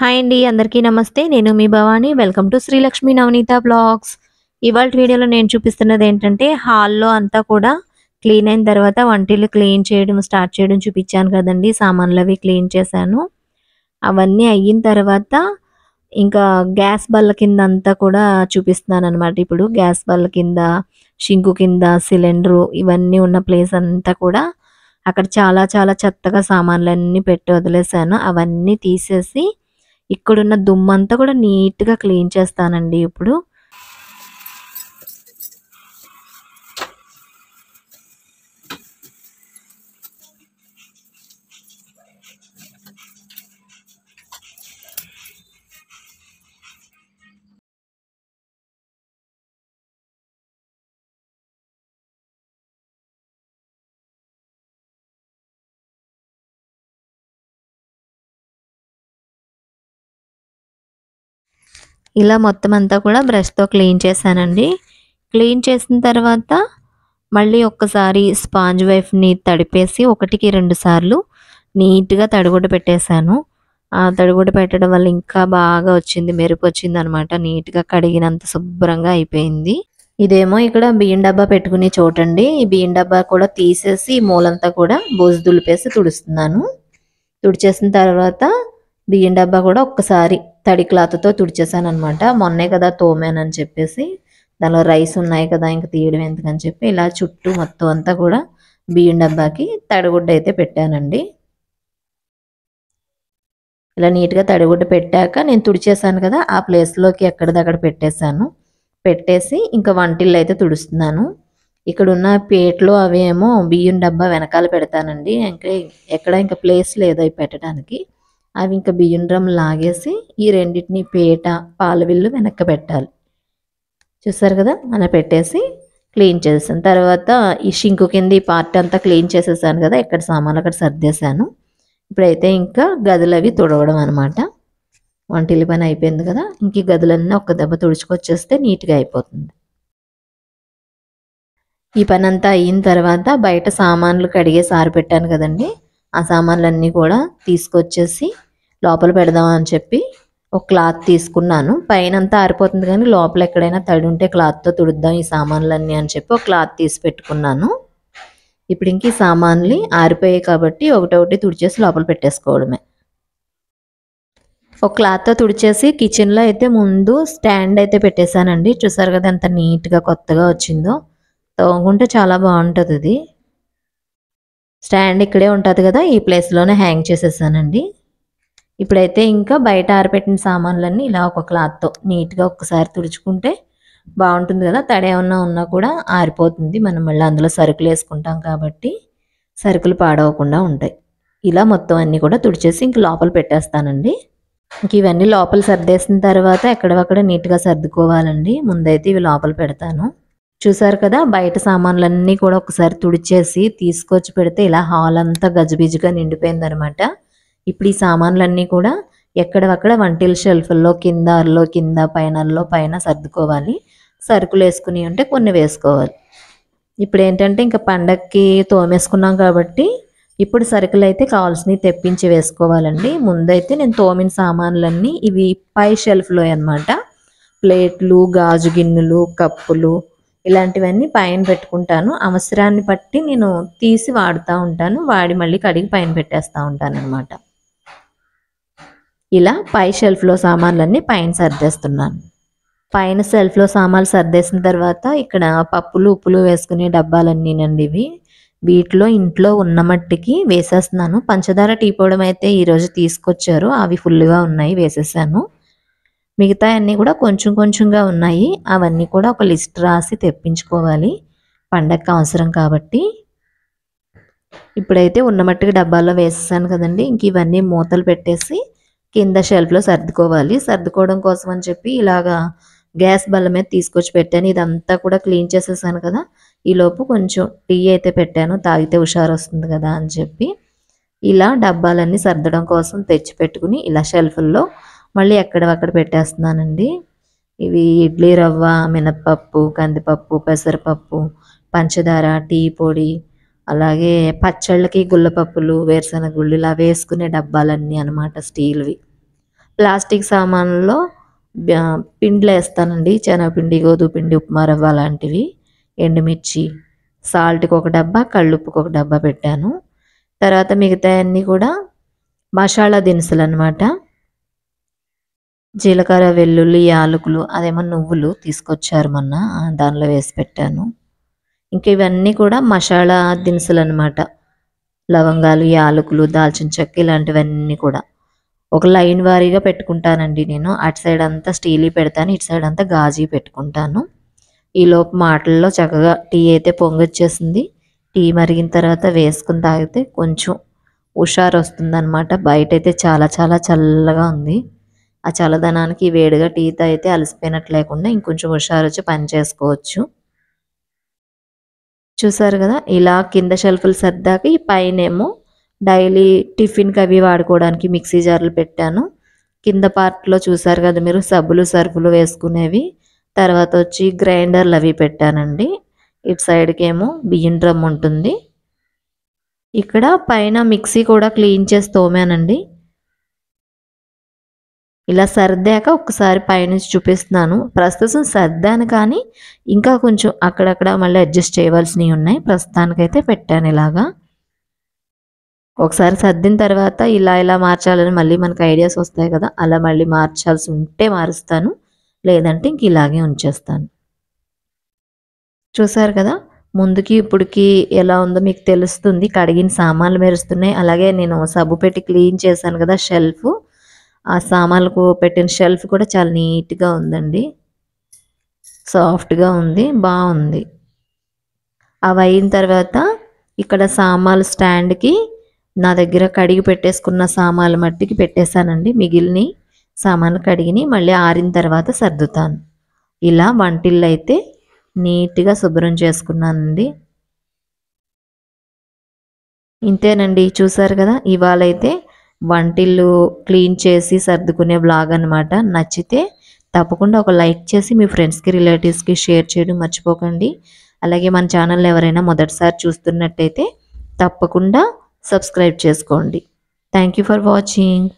hi అండి అందరికీ నమస్తే నేను మీ Bhavani welcome to Srilakshmi Navaneetha blogs ఇవాళ వీడియోలో నేను చూపిస్తున్నది ఏంటంటే హాల్లో అంతా కూడా క్లీన్ అయిన తర్వాత వంటలు క్లీన్ చేయడం స్టార్ట్ చేయడం చూపించాను కదండి సామాన్లు అవి క్లీన్ చేశాను అవన్నీ అయిన తర్వాత ఇంకా గ్యాస్ బల్ల కింద అంతా కూడా చూపిస్తున్నాను అనమాట ఇప్పుడు గ్యాస్ బల్ల కింద షింకు కింద సిలిండరు ఇవన్నీ ఉన్న ప్లేస్ అంతా కూడా అక్కడ చాలా చాలా చెత్తగా సామాన్లన్నీ పెట్టి వదిలేసాను అవన్నీ తీసేసి ఇక్కడున్న దుమ్మంతా కూడా నీట్గా క్లీన్ చేస్తానండి ఇప్పుడు ఇలా మొత్తం అంతా కూడా బ్రష్తో క్లీన్ చేశానండి క్లీన్ చేసిన తర్వాత మళ్ళీ ఒక్కసారి స్పాంజ్ వైఫ్ని తడిపేసి ఒకటికి రెండు సార్లు నీట్గా తడిగుడ్డ పెట్టేశాను ఆ తడిగుడ్డ పెట్టడం వల్ల ఇంకా బాగా వచ్చింది మెరుపు వచ్చింది అనమాట నీట్గా కడిగినంత శుభ్రంగా అయిపోయింది ఇదేమో ఇక్కడ బియ్యం డబ్బా పెట్టుకునే చోటండి ఈ బియ్యం డబ్బా కూడా తీసేసి మూలంతా కూడా బోజు దులిపేసి తుడుస్తున్నాను తుడిచేసిన తర్వాత బియ్యం డబ్బా కూడా ఒక్కసారి తడి క్లాత్తో తుడిచేసాను అనమాట మొన్నే కదా తోమానని చెప్పేసి దానిలో రైస్ ఉన్నాయి కదా ఇంకా తీయడం ఎందుకని చెప్పి ఇలా చుట్టూ మొత్తం అంతా కూడా బియ్యం డబ్బాకి తడిగుడ్డ అయితే పెట్టానండి ఇలా నీట్గా తడిగుడ్డ పెట్టాక నేను తుడిచేసాను కదా ఆ ప్లేస్లోకి ఎక్కడిదక్కడ పెట్టేశాను పెట్టేసి ఇంకా వంటిల్లు అయితే తుడుస్తున్నాను ఇక్కడ ఉన్న పేట్లో అవేమో బియ్యం డబ్బా వెనకాల పెడతానండి ఇంకా ఎక్కడ ఇంకా ప్లేస్ లేదు పెట్టడానికి అవి ఇంకా బియ్యం డ్రమ్ లాగేసి ఈ రెండింటిని పేట పాలవిల్లు వెనక్కి పెట్టాలి చూసారు కదా అలా పెట్టేసి క్లీన్ చేసాను తర్వాత ఈ షింకు కింద ఈ పార్ట్ అంతా క్లీన్ చేసేసాను కదా ఇక్కడ సామాన్లు అక్కడ సర్దేశాను ఇప్పుడైతే ఇంకా గదులు అవి తుడవడం అనమాట వంటిల్లి పని అయిపోయింది కదా ఇంక ఈ గదులన్నీ ఒక్క దెబ్బ తుడుచుకొచ్చేస్తే నీట్గా అయిపోతుంది ఈ పని అంతా అయిన తర్వాత బయట సామాన్లు కడిగే సారు పెట్టాను కదండి ఆ సామాన్లన్నీ కూడా తీసుకొచ్చేసి లోపల పెడదాం అని చెప్పి ఒక క్లాత్ తీసుకున్నాను పైన అంతా ఆరిపోతుంది కానీ లోపల ఎక్కడైనా తడి ఉంటే క్లాత్తో తుడుద్దాం ఈ సామాన్లన్నీ అని చెప్పి ఒక క్లాత్ తీసి పెట్టుకున్నాను ఇప్పుడు ఇంక ఈ సామాన్లు ఆరిపోయాయి కాబట్టి ఒకటొకటి తుడిచేసి లోపల పెట్టేసుకోవడమే ఒక క్లాత్తో తుడిచేసి కిచెన్లో అయితే ముందు స్టాండ్ అయితే పెట్టేశానండి చూసారు కదా ఎంత నీట్గా కొత్తగా వచ్చిందో తోముకుంటే చాలా బాగుంటుంది ఇది స్టాండ్ ఇక్కడే ఉంటుంది కదా ఈ ప్లేస్లోనే హ్యాంగ్ చేసేసానండి ఇప్పుడైతే ఇంకా బయట ఆరపెట్టిన సామాన్లన్నీ ఇలా ఒక క్లాత్తో నీట్గా ఒక్కసారి తుడుచుకుంటే బాగుంటుంది కదా తడ ఏమన్నా ఉన్నా కూడా ఆరిపోతుంది మనం మళ్ళీ అందులో సరుకులు వేసుకుంటాం కాబట్టి సరుకులు పాడవకుండా ఉంటాయి ఇలా మొత్తం అన్నీ కూడా తుడిచేసి ఇంక లోపల పెట్టేస్తానండి ఇంక ఇవన్నీ లోపల సర్దేసిన తర్వాత ఎక్కడవక్కడ నీట్గా సర్దుకోవాలండి ముందైతే ఇవి లోపల పెడతాను చూసారు కదా బయట సామాన్లన్నీ కూడా ఒకసారి తుడిచేసి తీసుకొచ్చి పెడితే ఇలా హాల్ అంతా గజిబిజిగా అనమాట ఇప్పుడు ఈ సామాన్లన్నీ కూడా ఎక్కడవక్కడ వంటిల షెల్ఫ్ల్లో కింద అర్లో కింద పైనల్లో పైన సర్దుకోవాలి సరుకులు వేసుకుని ఉంటే కొన్ని వేసుకోవాలి ఇప్పుడు ఏంటంటే ఇంకా పండక్కి తోమేసుకున్నాం కాబట్టి ఇప్పుడు సరుకులు అయితే కావాల్సినవి తెప్పించి వేసుకోవాలండి ముందైతే నేను తోమిన సామాన్లన్నీ ఇవి పై షెల్ఫ్లో అనమాట ప్లేట్లు గాజు గిన్నెలు కప్పులు ఇలాంటివన్నీ పైన పెట్టుకుంటాను అవసరాన్ని బట్టి నేను తీసి వాడుతూ ఉంటాను వాడి మళ్ళీ కడిగి పైన పెట్టేస్తూ ఉంటాను అనమాట ఇలా పై షెల్ఫ్లో సామాన్లన్నీ పైన సర్దేస్తున్నాను పైన షెల్ఫ్లో సామాన్లు సర్దేసిన తర్వాత ఇక్కడ పప్పులు ఉప్పులు వేసుకునే డబ్బాలన్నీనండి ఇవి వీటిలో ఇంట్లో ఉన్న మట్టికి వేసేస్తున్నాను పంచదార టీ పౌడర్ అయితే ఈరోజు తీసుకొచ్చారు అవి ఫుల్గా ఉన్నాయి వేసేసాను మిగతా అన్నీ కూడా కొంచెం కొంచెంగా ఉన్నాయి అవన్నీ కూడా ఒక లిస్ట్ రాసి తెప్పించుకోవాలి పండగకి అవసరం కాబట్టి ఇప్పుడైతే ఉన్న మట్టుకు డబ్బాల్లో వేసేసాను కదండి ఇంక ఇవన్నీ మూతలు పెట్టేసి కింద షెల్ఫ్లో సర్దుకోవాలి సర్దుకోవడం కోసం అని చెప్పి ఇలాగా గ్యాస్ బల్ల మీద తీసుకొచ్చి పెట్టాను ఇదంతా కూడా క్లీన్ చేసేసాను కదా ఈలోపు కొంచెం టీ అయితే పెట్టాను తాగితే హుషారు వస్తుంది కదా అని చెప్పి ఇలా డబ్బాలన్నీ సర్దడం కోసం తెచ్చి పెట్టుకుని ఇలా షెల్ఫ్ల్లో మళ్ళీ అక్కడ పెట్టేస్తున్నానండి ఇవి ఇడ్లీ రవ్వ మినప్పప్పు కందిపప్పు పెసరపప్పు పంచదార టీ పొడి అలాగే పచ్చళ్ళకి గుల్లపప్పులు వేరుశనగ గుళ్ళు ఇలా వేసుకునే డబ్బాలన్నీ అనమాట స్టీల్వి ప్లాస్టిక్ సామాన్లో పిండ్లు వేస్తానండి శనగపిండి గోధుమపిండి ఉప్మా రవ్వ లాంటివి ఎండుమిర్చి సాల్ట్కి ఒక డబ్బా కళ్ళుప్పుకి ఒక డబ్బా పెట్టాను తర్వాత మిగతాయన్నీ కూడా మసాలా దినుసులు అనమాట జీలకర్ర వెల్లుల్లి యాలకులు అదేమో నువ్వులు తీసుకొచ్చారు మొన్న దానిలో వేసి పెట్టాను ఇంక ఇవన్నీ కూడా మసాలా దినుసులు అనమాట లవంగాలు యాలకులు దాల్చిన చెక్క ఇలాంటివన్నీ కూడా ఒక లైన్ వారీగా పెట్టుకుంటానండి నేను అటు సైడ్ అంతా స్టీలీ పెడతాను ఇటు సైడ్ అంతా గాజీ పెట్టుకుంటాను ఈలోపు మాటల్లో చక్కగా టీ అయితే పొంగొచ్చేసింది టీ మరిగిన తర్వాత వేసుకుని తాగితే కొంచెం హుషారు వస్తుందన్నమాట బయట అయితే చాలా చాలా చల్లగా ఉంది ఆ చల్లదనానికి వేడిగా టీ తాగితే అలసిపోయినట్టు లేకుండా ఇంకొంచెం హుషారు వచ్చి పని చేసుకోవచ్చు చూసారు కదా ఇలా కింద షెల్ఫ్లు సర్దాక ఈ పైనేమో డైలీ టిఫిన్కి అవి వాడుకోవడానికి మిక్సీ జార్లు పెట్టాను కింద పార్ట్లో చూసారు కదా మీరు సబ్బులు సర్ఫులు వేసుకునేవి తర్వాత వచ్చి గ్రైండర్లు అవి పెట్టానండి ఇటు సైడ్కి ఏమో బియ్యం డ్రమ్ ఉంటుంది ఇక్కడ పైన మిక్సీ కూడా క్లీన్ చేసి తోమానండి ఇలా సర్దాక ఒకసారి పైనుంచి చూపిస్తున్నాను ప్రస్తుతం సర్దాను కానీ ఇంకా కొంచెం అక్కడక్కడ మళ్ళీ అడ్జస్ట్ చేయవలసినవి ఉన్నాయి ప్రస్తుతానికైతే పెట్టాను ఇలాగా ఒకసారి సర్దిన తర్వాత ఇలా ఇలా మార్చాలని మళ్ళీ మనకు ఐడియాస్ వస్తాయి కదా అలా మళ్ళీ మార్చాల్సి ఉంటే మారుస్తాను లేదంటే ఇంక ఇలాగే ఉంచేస్తాను చూసారు కదా ముందుకి ఇప్పుడుకి ఎలా ఉందో మీకు తెలుస్తుంది కడిగిన సామాన్లు మెరుస్తున్నాయి అలాగే నేను సబ్బు పెట్టి క్లీన్ చేశాను కదా షెల్ఫ్ ఆ సామాన్లకు పెట్టిన షెల్ఫ్ కూడా చాలా నీట్గా ఉందండి సాఫ్ట్గా ఉంది బాగుంది అవి అయిన తర్వాత ఇక్కడ సామాన్లు స్టాండ్కి నా దగ్గర కడిగి పెట్టేసుకున్న సామాన్లు మట్టికి పెట్టేశానండి మిగిలిని సామాన్లు కడిగిని మళ్ళీ ఆరిన తర్వాత సర్దుతాను ఇలా వంటిల్లు అయితే నీట్గా శుభ్రం చేసుకున్నానండి ఇంతేనండి చూసారు కదా ఇవాళ అయితే వంటిల్లు క్లీన్ చేసి సర్దుకునే బ్లాగ్ అనమాట నచ్చితే తప్పకుండా ఒక లైక్ చేసి మీ ఫ్రెండ్స్కి రిలేటివ్స్కి షేర్ చేయడం మర్చిపోకండి అలాగే మన ఛానల్ ఎవరైనా మొదటిసారి చూస్తున్నట్టయితే తప్పకుండా సబ్స్క్రైబ్ చేసుకోండి థ్యాంక్ యూ ఫర్ వాచింగ్